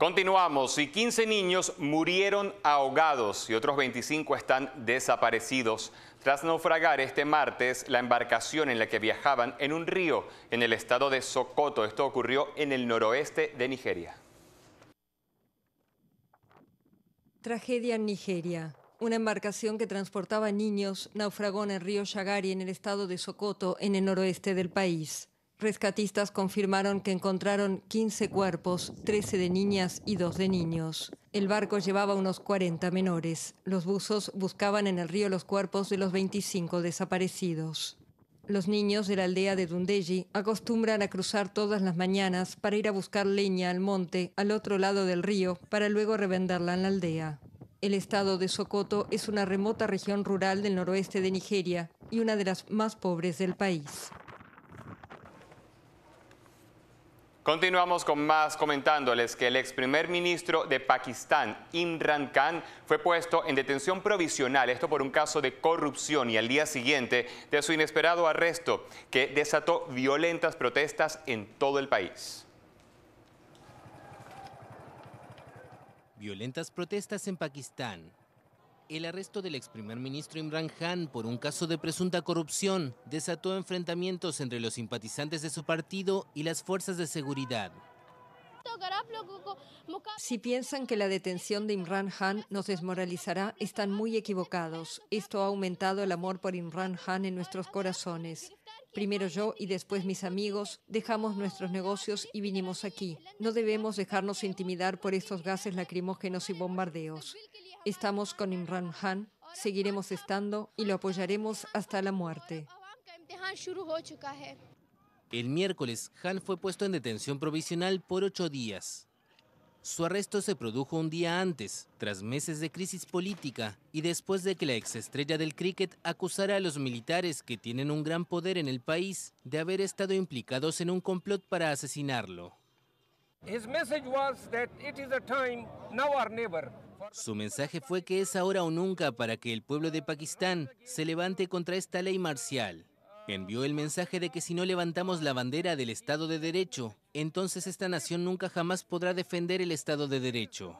Continuamos, y 15 niños murieron ahogados y otros 25 están desaparecidos tras naufragar este martes la embarcación en la que viajaban en un río en el estado de Sokoto. Esto ocurrió en el noroeste de Nigeria. Tragedia en Nigeria. Una embarcación que transportaba niños naufragó en el río Shagari en el estado de Sokoto, en el noroeste del país. Rescatistas confirmaron que encontraron 15 cuerpos, 13 de niñas y 2 de niños. El barco llevaba unos 40 menores. Los buzos buscaban en el río los cuerpos de los 25 desaparecidos. Los niños de la aldea de Dundeji acostumbran a cruzar todas las mañanas para ir a buscar leña al monte al otro lado del río para luego revenderla en la aldea. El estado de Sokoto es una remota región rural del noroeste de Nigeria y una de las más pobres del país. Continuamos con más comentándoles que el ex primer ministro de Pakistán, Imran Khan, fue puesto en detención provisional, esto por un caso de corrupción y al día siguiente de su inesperado arresto que desató violentas protestas en todo el país. Violentas protestas en Pakistán, el arresto del ex primer ministro Imran Khan por un caso de presunta corrupción desató enfrentamientos entre los simpatizantes de su partido y las fuerzas de seguridad. Si piensan que la detención de Imran Khan nos desmoralizará, están muy equivocados. Esto ha aumentado el amor por Imran Khan en nuestros corazones. Primero yo y después mis amigos dejamos nuestros negocios y vinimos aquí. No debemos dejarnos intimidar por estos gases lacrimógenos y bombardeos. Estamos con Imran Khan, seguiremos estando y lo apoyaremos hasta la muerte. El miércoles, Han fue puesto en detención provisional por ocho días. Su arresto se produjo un día antes, tras meses de crisis política y después de que la ex estrella del cricket acusara a los militares que tienen un gran poder en el país de haber estado implicados en un complot para asesinarlo. Su mensaje fue que es ahora o nunca para que el pueblo de Pakistán se levante contra esta ley marcial envió el mensaje de que si no levantamos la bandera del Estado de Derecho, entonces esta nación nunca jamás podrá defender el Estado de Derecho.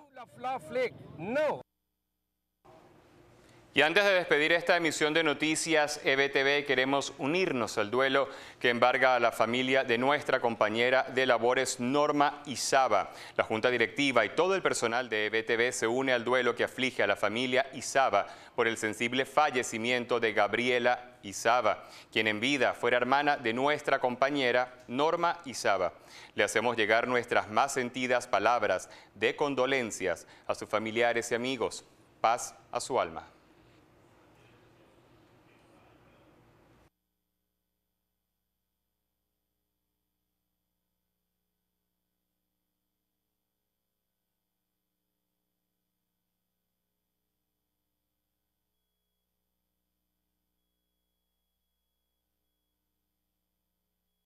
Y antes de despedir esta emisión de Noticias EBTV, queremos unirnos al duelo que embarga a la familia de nuestra compañera de labores Norma Izaba. La Junta Directiva y todo el personal de EBTV se une al duelo que aflige a la familia Izaba por el sensible fallecimiento de Gabriela Izaba, quien en vida fuera hermana de nuestra compañera Norma Izaba. Le hacemos llegar nuestras más sentidas palabras de condolencias a sus familiares y amigos. Paz a su alma.